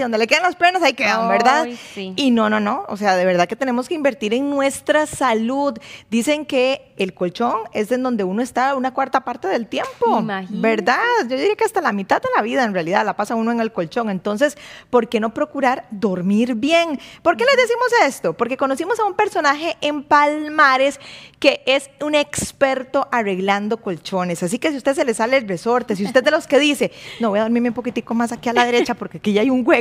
donde le quedan los piernas, ahí quedan, ¿verdad? Y no, no, no, o sea, de verdad que tenemos que invertir en nuestra salud. Dicen que el colchón es en donde uno está una cuarta parte del tiempo, ¿verdad? Yo diría que hasta la mitad de la vida en realidad la pasa uno en el colchón, entonces, ¿por qué no procurar dormir bien? ¿Por qué les decimos esto? Porque conocimos a un personaje en Palmares que es un experto arreglando colchones, así que si a usted se le sale el resorte, si usted de los que dice, no voy a dormirme un poquitico más aquí a la derecha porque aquí ya hay un hueco,